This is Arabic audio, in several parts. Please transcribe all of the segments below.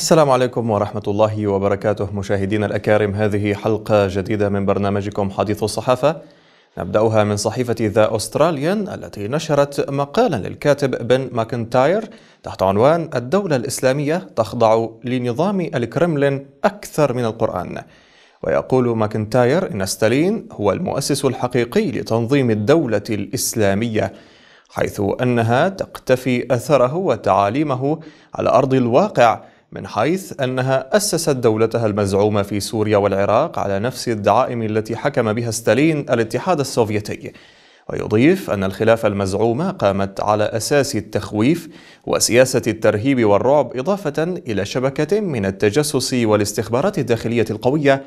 السلام عليكم ورحمة الله وبركاته مشاهدينا الأكارم هذه حلقة جديدة من برنامجكم حديث الصحافة نبدأها من صحيفة ذا أستراليان التي نشرت مقالا للكاتب بن ماكنتاير تحت عنوان الدولة الإسلامية تخضع لنظام الكرملين أكثر من القرآن ويقول ماكنتاير إن ستالين هو المؤسس الحقيقي لتنظيم الدولة الإسلامية حيث أنها تقتفي أثره وتعاليمه على أرض الواقع من حيث أنها أسست دولتها المزعومة في سوريا والعراق على نفس الدعائم التي حكم بها ستالين الاتحاد السوفيتي ويضيف أن الخلافة المزعومة قامت على أساس التخويف وسياسة الترهيب والرعب إضافة إلى شبكة من التجسس والاستخبارات الداخلية القوية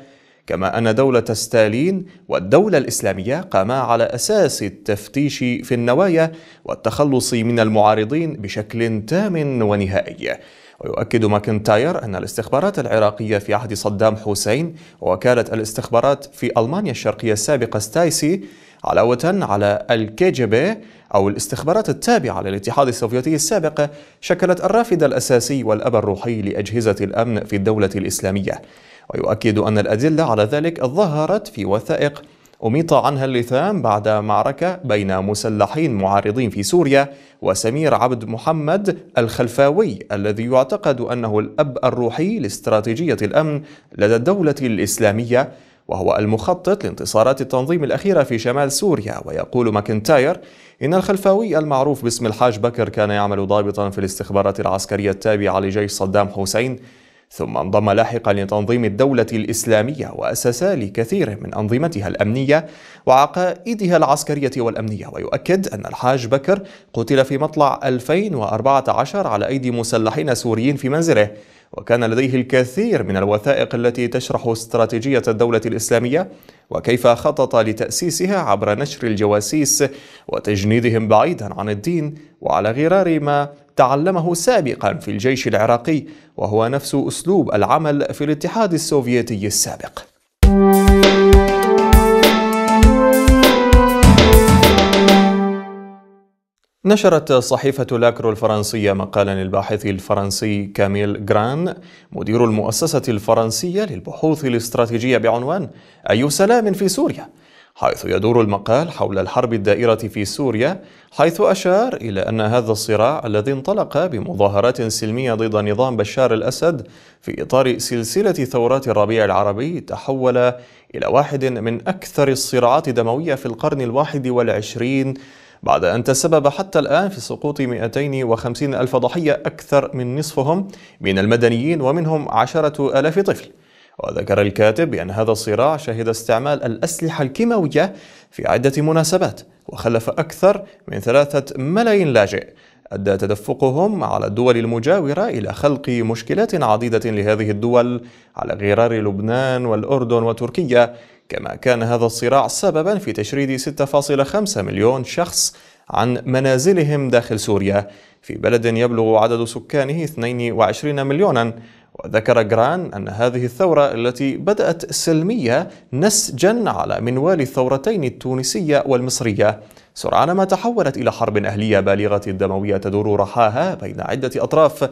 كما أن دولة ستالين والدولة الإسلامية قاما على أساس التفتيش في النوايا والتخلص من المعارضين بشكل تام ونهائي ويؤكد ماكنتاير أن الاستخبارات العراقية في عهد صدام حسين ووكالة الاستخبارات في ألمانيا الشرقية السابقة ستايسي علاوة على الكيجبي أو الاستخبارات التابعة للاتحاد السوفيتي السابق شكلت الرافد الأساسي والأب الروحي لأجهزة الأمن في الدولة الإسلامية ويؤكد أن الأدلة على ذلك ظهرت في وثائق أميط عنها اللثام بعد معركة بين مسلحين معارضين في سوريا وسمير عبد محمد الخلفاوي الذي يعتقد أنه الأب الروحي لاستراتيجية الأمن لدى الدولة الإسلامية وهو المخطط لانتصارات التنظيم الأخيرة في شمال سوريا ويقول ماكنتاير إن الخلفاوي المعروف باسم الحاج بكر كان يعمل ضابطا في الاستخبارات العسكرية التابعة لجيش صدام حسين ثم انضم لاحقا لتنظيم الدولة الإسلامية وأسس لكثير من أنظمتها الأمنية وعقائدها العسكرية والأمنية ويؤكد أن الحاج بكر قتل في مطلع 2014 على أيدي مسلحين سوريين في منزله وكان لديه الكثير من الوثائق التي تشرح استراتيجية الدولة الإسلامية وكيف خطط لتأسيسها عبر نشر الجواسيس وتجنيدهم بعيدا عن الدين وعلى غرار ما تعلمه سابقا في الجيش العراقي وهو نفس أسلوب العمل في الاتحاد السوفيتي السابق نشرت صحيفة لاكرو الفرنسية مقالا للباحث الفرنسي كاميل جران مدير المؤسسة الفرنسية للبحوث الاستراتيجية بعنوان أي سلام في سوريا؟ حيث يدور المقال حول الحرب الدائرة في سوريا حيث أشار إلى أن هذا الصراع الذي انطلق بمظاهرات سلمية ضد نظام بشار الأسد في إطار سلسلة ثورات الربيع العربي تحول إلى واحد من أكثر الصراعات دموية في القرن الواحد والعشرين بعد أن تسبب حتى الآن في سقوط 250 ألف ضحية أكثر من نصفهم من المدنيين ومنهم عشرة ألاف طفل وذكر الكاتب بأن هذا الصراع شهد استعمال الأسلحة الكيماوية في عدة مناسبات وخلف أكثر من ثلاثة ملايين لاجئ أدى تدفقهم على الدول المجاورة إلى خلق مشكلات عديدة لهذه الدول على غرار لبنان والأردن وتركيا كما كان هذا الصراع سببا في تشريد 6.5 مليون شخص عن منازلهم داخل سوريا في بلد يبلغ عدد سكانه 22 مليونا وذكر جران أن هذه الثورة التي بدأت سلمية نسجا على منوال الثورتين التونسية والمصرية سرعان ما تحولت إلى حرب أهلية بالغة الدموية تدور رحاها بين عدة أطراف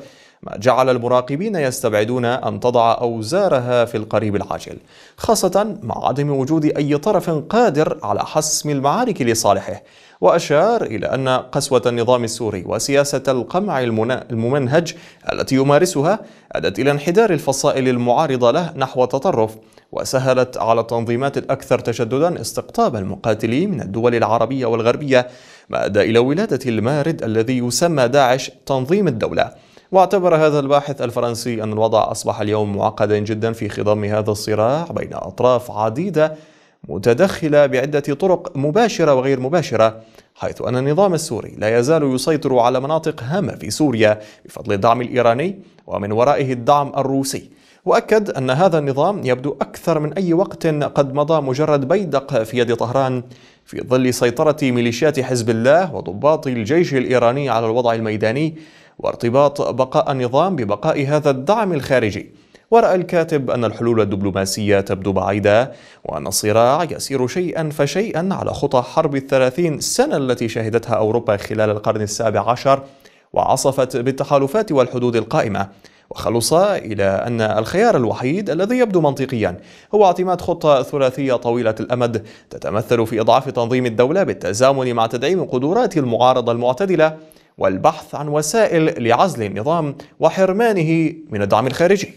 ما جعل المراقبين يستبعدون أن تضع أوزارها في القريب العاجل خاصة مع عدم وجود أي طرف قادر على حسم المعارك لصالحه وأشار إلى أن قسوة النظام السوري وسياسة القمع الممنهج التي يمارسها أدت إلى انحدار الفصائل المعارضة له نحو التطرف وسهلت على التنظيمات الأكثر تشددا استقطاب المقاتلين من الدول العربية والغربية ما أدى إلى ولادة المارد الذي يسمى داعش تنظيم الدولة واعتبر هذا الباحث الفرنسي أن الوضع أصبح اليوم معقدا جدا في خضم هذا الصراع بين أطراف عديدة متدخلة بعدة طرق مباشرة وغير مباشرة حيث أن النظام السوري لا يزال يسيطر على مناطق هامة في سوريا بفضل الدعم الإيراني ومن ورائه الدعم الروسي وأكد أن هذا النظام يبدو أكثر من أي وقت قد مضى مجرد بيدق في يد طهران في ظل سيطرة ميليشيات حزب الله وضباط الجيش الإيراني على الوضع الميداني وارتباط بقاء النظام ببقاء هذا الدعم الخارجي ورأى الكاتب أن الحلول الدبلوماسية تبدو بعيدة وأن الصراع يسير شيئا فشيئا على خطى حرب الثلاثين سنة التي شهدتها أوروبا خلال القرن السابع عشر وعصفت بالتحالفات والحدود القائمة وخلص إلى أن الخيار الوحيد الذي يبدو منطقيا هو اعتماد خطة ثلاثية طويلة الأمد تتمثل في إضعاف تنظيم الدولة بالتزامن مع تدعيم قدرات المعارضة المعتدلة والبحث عن وسائل لعزل النظام وحرمانه من الدعم الخارجي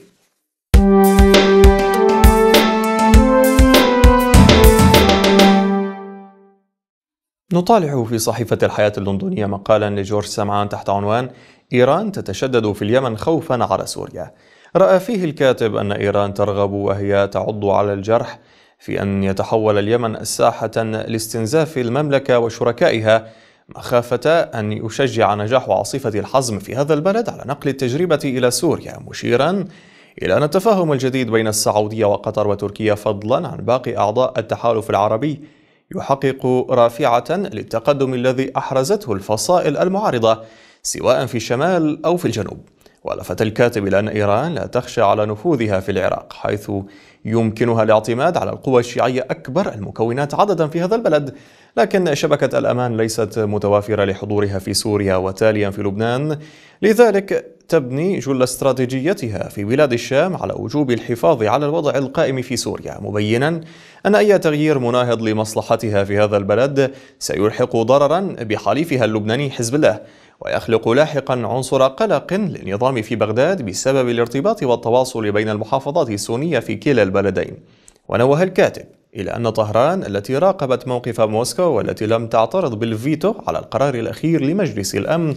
نطالع في صحيفة الحياة اللندنية مقالا لجورج سمعان تحت عنوان إيران تتشدد في اليمن خوفا على سوريا رأى فيه الكاتب أن إيران ترغب وهي تعض على الجرح في أن يتحول اليمن ساحة لاستنزاف المملكة وشركائها مخافة أن يشجع نجاح عاصفة الحزم في هذا البلد على نقل التجربة إلى سوريا مشيرا إلى أن التفاهم الجديد بين السعودية وقطر وتركيا فضلا عن باقي أعضاء التحالف العربي يحقق رافعة للتقدم الذي أحرزته الفصائل المعارضة سواء في الشمال أو في الجنوب ولفت الكاتب إلى أن إيران لا تخشى على نفوذها في العراق حيث يمكنها الاعتماد على القوى الشيعية أكبر المكونات عددا في هذا البلد لكن شبكة الأمان ليست متوافرة لحضورها في سوريا وتاليا في لبنان لذلك تبني جل استراتيجيتها في بلاد الشام على وجوب الحفاظ على الوضع القائم في سوريا مبينا أن أي تغيير مناهض لمصلحتها في هذا البلد سيلحق ضررا بحليفها اللبناني حزب الله ويخلق لاحقا عنصر قلق للنظام في بغداد بسبب الارتباط والتواصل بين المحافظات السنية في كلا البلدين ونوه الكاتب إلى أن طهران التي راقبت موقف موسكو والتي لم تعترض بالفيتو على القرار الأخير لمجلس الأمن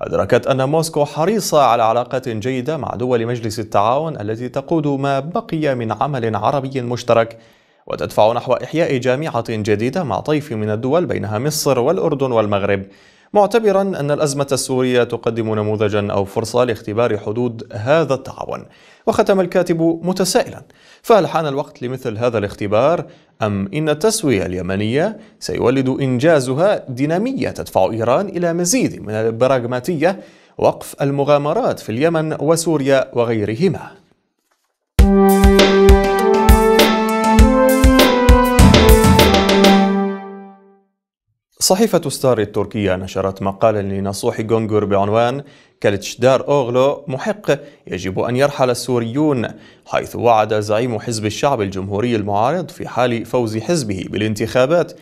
أدركت أن موسكو حريصة على علاقات جيدة مع دول مجلس التعاون التي تقود ما بقي من عمل عربي مشترك وتدفع نحو إحياء جامعة جديدة مع طيف من الدول بينها مصر والأردن والمغرب معتبرا أن الأزمة السورية تقدم نموذجا أو فرصة لاختبار حدود هذا التعاون وختم الكاتب متسائلا فهل حان الوقت لمثل هذا الاختبار أم إن التسوية اليمنية سيولد إنجازها دينامية تدفع إيران إلى مزيد من البراغماتية وقف المغامرات في اليمن وسوريا وغيرهما صحيفة ستار التركية نشرت مقالا لنصوح جونجور بعنوان كالتشدار أوغلو محق يجب أن يرحل السوريون حيث وعد زعيم حزب الشعب الجمهوري المعارض في حال فوز حزبه بالانتخابات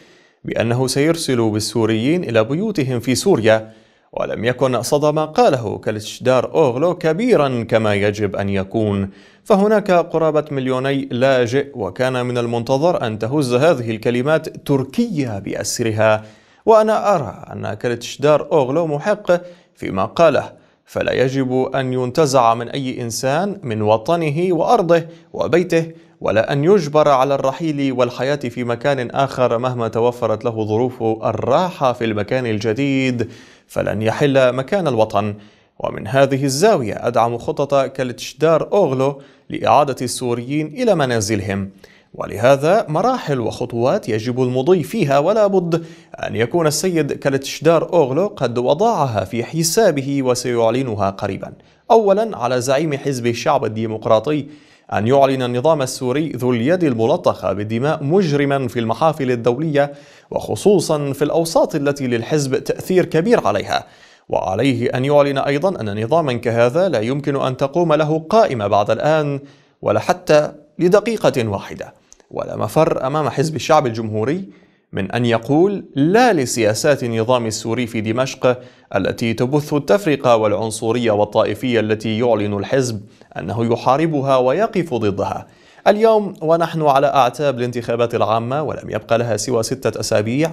بأنه سيرسل بالسوريين إلى بيوتهم في سوريا ولم يكن صدى ما قاله كالتشدار أوغلو كبيرا كما يجب أن يكون فهناك قرابة مليوني لاجئ وكان من المنتظر أن تهز هذه الكلمات تركيا بأسرها وأنا أرى أن كالتشدار أوغلو محق فيما قاله فلا يجب أن ينتزع من أي إنسان من وطنه وأرضه وبيته ولا أن يجبر على الرحيل والحياة في مكان آخر مهما توفرت له ظروف الراحة في المكان الجديد فلن يحل مكان الوطن ومن هذه الزاوية أدعم خطط كالتشدار أوغلو لإعادة السوريين إلى منازلهم ولهذا مراحل وخطوات يجب المضي فيها ولا بد أن يكون السيد كالتشدار أوغلو قد وضعها في حسابه وسيعلنها قريبا أولا على زعيم حزب الشعب الديمقراطي أن يعلن النظام السوري ذو اليد الملطخة بالدماء مجرما في المحافل الدولية وخصوصا في الأوساط التي للحزب تأثير كبير عليها وعليه أن يعلن أيضا أن نظاما كهذا لا يمكن أن تقوم له قائمة بعد الآن ولا حتى لدقيقة واحدة ولا مفر أمام حزب الشعب الجمهوري من أن يقول لا لسياسات النظام السوري في دمشق التي تبث التفرقة والعنصرية والطائفية التي يعلن الحزب أنه يحاربها ويقف ضدها اليوم ونحن على أعتاب الانتخابات العامة ولم يبقى لها سوى ستة أسابيع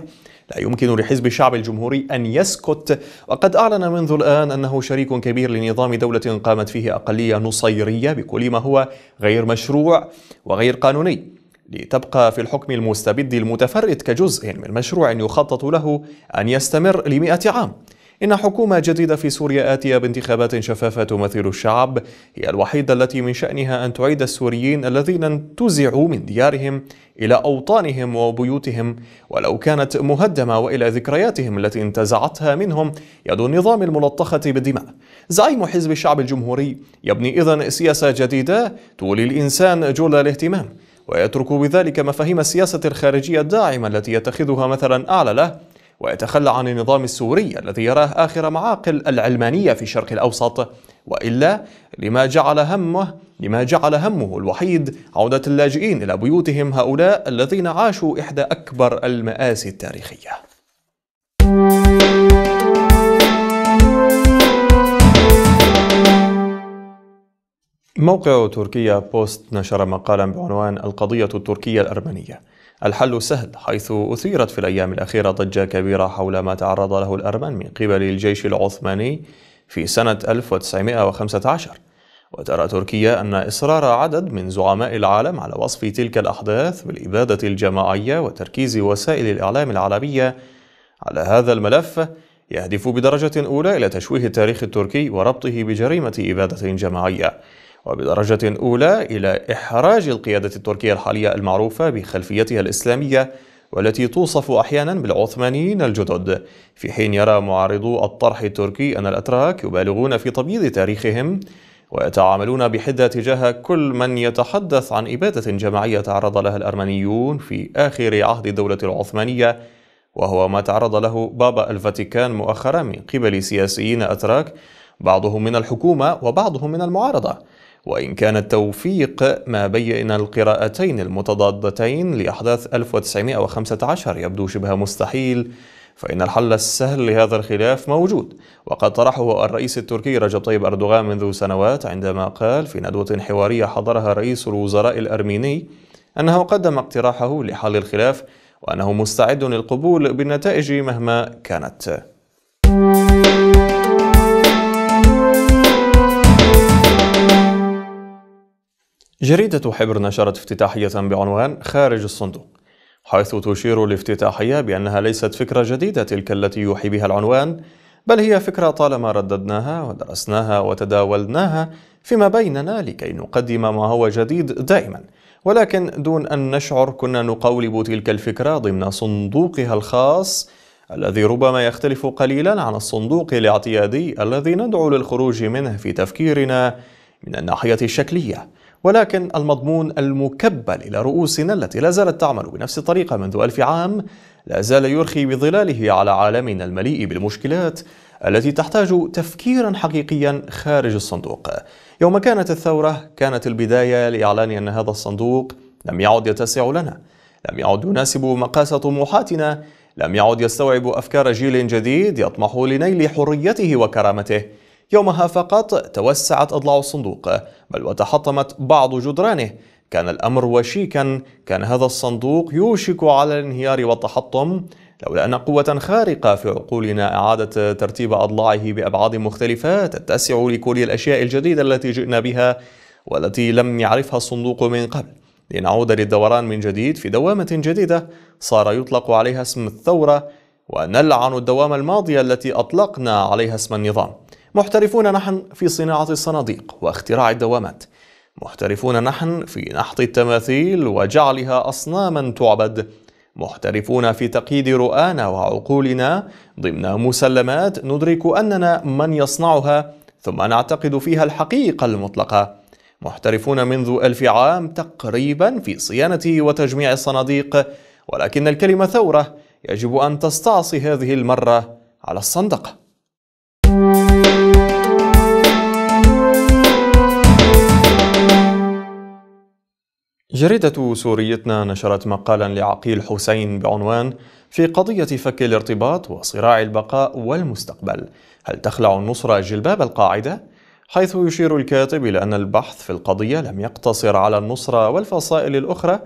لا يمكن لحزب الشعب الجمهوري أن يسكت وقد أعلن منذ الآن أنه شريك كبير لنظام دولة قامت فيه أقلية نصيرية بكل ما هو غير مشروع وغير قانوني لتبقى في الحكم المستبد المتفرد كجزء من مشروع يخطط له أن يستمر لمئة عام إن حكومة جديدة في سوريا آتية بانتخابات شفافة تمثل الشعب هي الوحيدة التي من شأنها أن تعيد السوريين الذين انتزعوا من ديارهم إلى أوطانهم وبيوتهم ولو كانت مهدمة وإلى ذكرياتهم التي انتزعتها منهم يد النظام الملطخة بالدماء زعيم حزب الشعب الجمهوري يبني إذن سياسة جديدة تولي الإنسان جل الاهتمام ويترك بذلك مفاهيم السياسة الخارجية الداعمة التي يتخذها مثلا أعلى له ويتخلى عن النظام السوري الذي يراه آخر معاقل العلمانية في الشرق الأوسط وإلا لما جعل همه لما جعل همه الوحيد عودة اللاجئين إلى بيوتهم هؤلاء الذين عاشوا إحدى أكبر المآسي التاريخية موقع تركيا بوست نشر مقالا بعنوان القضية التركية الأرمنية الحل سهل حيث أثيرت في الأيام الأخيرة ضجة كبيرة حول ما تعرض له الأرمن من قبل الجيش العثماني في سنة 1915 وترى تركيا أن إصرار عدد من زعماء العالم على وصف تلك الأحداث بالإبادة الجماعية وتركيز وسائل الإعلام العربية على هذا الملف يهدف بدرجة أولى إلى تشويه التاريخ التركي وربطه بجريمة إبادة جماعية وبدرجة أولى إلى إحراج القيادة التركية الحالية المعروفة بخلفيتها الإسلامية والتي توصف أحيانا بالعثمانيين الجدد في حين يرى معارضو الطرح التركي أن الأتراك يبالغون في تبييض تاريخهم ويتعاملون بحدة تجاه كل من يتحدث عن إبادة جماعية تعرض لها الأرمنيون في آخر عهد الدولة العثمانية وهو ما تعرض له بابا الفاتيكان مؤخرا من قبل سياسيين أتراك بعضهم من الحكومة وبعضهم من المعارضة وإن كان التوفيق ما بين القراءتين المتضادتين لأحداث 1915 يبدو شبه مستحيل فإن الحل السهل لهذا الخلاف موجود وقد طرحه الرئيس التركي رجب طيب أردوغان منذ سنوات عندما قال في ندوة حوارية حضرها رئيس الوزراء الأرميني أنه قدم اقتراحه لحل الخلاف وأنه مستعد للقبول بالنتائج مهما كانت. جريدة حبر نشرت افتتاحية بعنوان خارج الصندوق حيث تشير الافتتاحية بأنها ليست فكرة جديدة تلك التي يوحي بها العنوان بل هي فكرة طالما رددناها ودرسناها وتداولناها فيما بيننا لكي نقدم ما هو جديد دائما ولكن دون أن نشعر كنا نقولب تلك الفكرة ضمن صندوقها الخاص الذي ربما يختلف قليلا عن الصندوق الاعتيادي الذي ندعو للخروج منه في تفكيرنا من الناحية الشكلية ولكن المضمون المكبل إلى رؤوسنا التي لا زالت تعمل بنفس الطريقة منذ ألف عام لا زال يرخي بظلاله على عالمنا المليء بالمشكلات التي تحتاج تفكيرا حقيقيا خارج الصندوق يوم كانت الثورة كانت البداية لإعلان أن هذا الصندوق لم يعد يتسع لنا لم يعد يناسب مقاس طموحاتنا لم يعد يستوعب أفكار جيل جديد يطمح لنيل حريته وكرامته يومها فقط توسعت أضلاع الصندوق بل وتحطمت بعض جدرانه كان الأمر وشيكا كان هذا الصندوق يوشك على الانهيار والتحطم لولا أن قوة خارقة في عقولنا إعادة ترتيب أضلاعه بأبعاد مختلفة تتسع لكل الأشياء الجديدة التي جئنا بها والتي لم يعرفها الصندوق من قبل لنعود للدوران من جديد في دوامة جديدة صار يطلق عليها اسم الثورة ونلعن الدوامة الماضية التي أطلقنا عليها اسم النظام محترفون نحن في صناعة الصناديق واختراع الدوامات محترفون نحن في نحت التماثيل وجعلها أصناما تعبد محترفون في تقييد رؤانا وعقولنا ضمن مسلمات ندرك أننا من يصنعها ثم نعتقد فيها الحقيقة المطلقة محترفون منذ ألف عام تقريبا في صيانة وتجميع الصناديق ولكن الكلمة ثورة يجب أن تستعصي هذه المرة على الصندقة جريدة سوريتنا نشرت مقالا لعقيل حسين بعنوان في قضية فك الارتباط وصراع البقاء والمستقبل هل تخلع النصرة جلباب القاعدة؟ حيث يشير الكاتب إلى أن البحث في القضية لم يقتصر على النصرة والفصائل الأخرى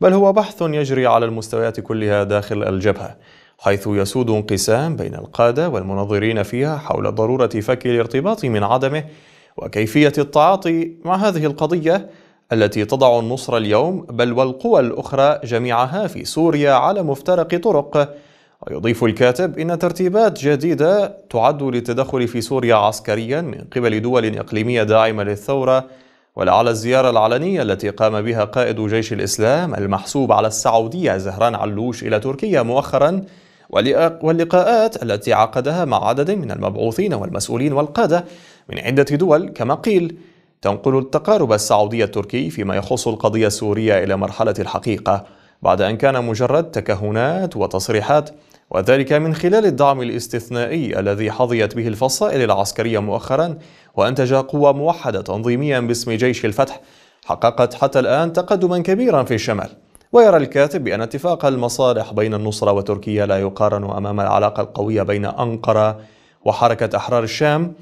بل هو بحث يجري على المستويات كلها داخل الجبهة حيث يسود انقسام بين القادة والمنظرين فيها حول ضرورة فك الارتباط من عدمه وكيفية التعاطي مع هذه القضية التي تضع النصر اليوم بل والقوى الأخرى جميعها في سوريا على مفترق طرق ويضيف الكاتب إن ترتيبات جديدة تعد للتدخل في سوريا عسكريا من قبل دول إقليمية داعمة للثورة ولعل الزيارة العلنية التي قام بها قائد جيش الإسلام المحسوب على السعودية زهران علوش إلى تركيا مؤخرا واللقاءات التي عقدها مع عدد من المبعوثين والمسؤولين والقادة من عدة دول كما قيل تنقل التقارب السعودي التركي فيما يخص القضية السورية إلى مرحلة الحقيقة بعد أن كان مجرد تكهنات وتصريحات وذلك من خلال الدعم الاستثنائي الذي حظيت به الفصائل العسكرية مؤخرا وأنتج قوة موحدة تنظيميا باسم جيش الفتح حققت حتى الآن تقدما كبيرا في الشمال ويرى الكاتب بأن اتفاق المصالح بين النصرة وتركيا لا يقارن أمام العلاقة القوية بين أنقرة وحركة أحرار الشام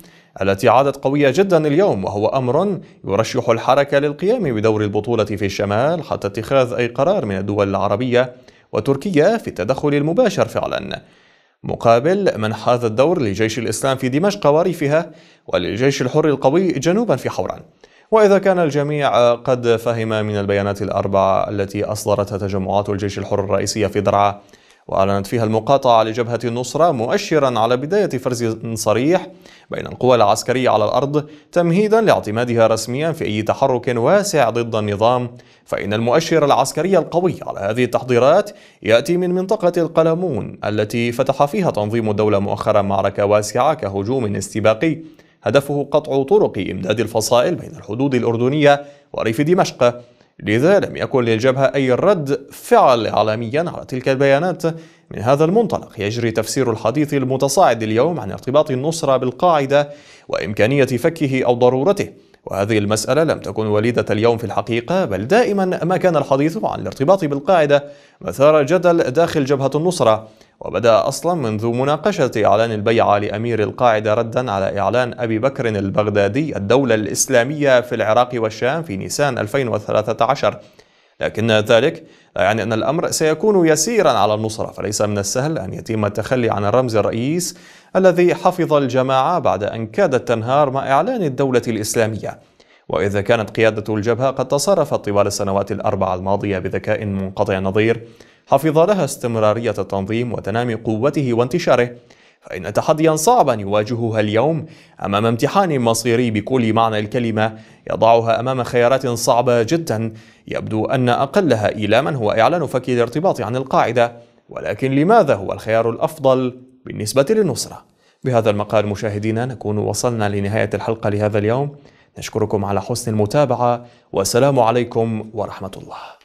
التي عادت قوية جدا اليوم وهو أمر يرشح الحركة للقيام بدور البطولة في الشمال حتى اتخاذ أي قرار من الدول العربية وتركيا في التدخل المباشر فعلا مقابل منح هذا الدور لجيش الإسلام في دمشق وريفها وللجيش الحر القوي جنوبا في حوران وإذا كان الجميع قد فهم من البيانات الأربعة التي أصدرتها تجمعات الجيش الحر الرئيسية في درعا وأعلنت فيها المقاطعة لجبهة النصرة مؤشرا على بداية فرز صريح بين القوى العسكرية على الأرض تمهيدا لاعتمادها رسميا في أي تحرك واسع ضد النظام فإن المؤشر العسكري القوي على هذه التحضيرات يأتي من منطقة القلمون التي فتح فيها تنظيم الدولة مؤخرا معركة واسعة كهجوم استباقي هدفه قطع طرق إمداد الفصائل بين الحدود الأردنية وريف دمشق لذا لم يكن للجبهة أي رد فعل إعلاميا على تلك البيانات من هذا المنطلق يجري تفسير الحديث المتصاعد اليوم عن ارتباط النصرة بالقاعدة وإمكانية فكه أو ضرورته وهذه المسألة لم تكن وليدة اليوم في الحقيقة بل دائما ما كان الحديث عن الارتباط بالقاعدة مثار جدل داخل جبهة النصرة وبدأ أصلا منذ مناقشة إعلان البيعة لأمير القاعدة ردا على إعلان أبي بكر البغدادي الدولة الإسلامية في العراق والشام في نيسان 2013 لكن ذلك لا يعني أن الأمر سيكون يسيرا على النصرة فليس من السهل أن يتم التخلي عن الرمز الرئيس الذي حفظ الجماعة بعد أن كادت تنهار مع إعلان الدولة الإسلامية وإذا كانت قيادة الجبهة قد تصرفت طوال السنوات الأربع الماضية بذكاء منقطع النظير حفظ لها استمرارية التنظيم وتنامي قوته وانتشاره فإن تحديا صعبا يواجهها اليوم أمام امتحان مصيري بكل معنى الكلمة يضعها أمام خيارات صعبة جدا يبدو أن أقلها إيلاما هو إعلان فك الارتباط عن القاعدة ولكن لماذا هو الخيار الأفضل بالنسبة للنصرة؟ بهذا المقال مشاهدينا نكون وصلنا لنهاية الحلقة لهذا اليوم نشكركم على حسن المتابعة والسلام عليكم ورحمة الله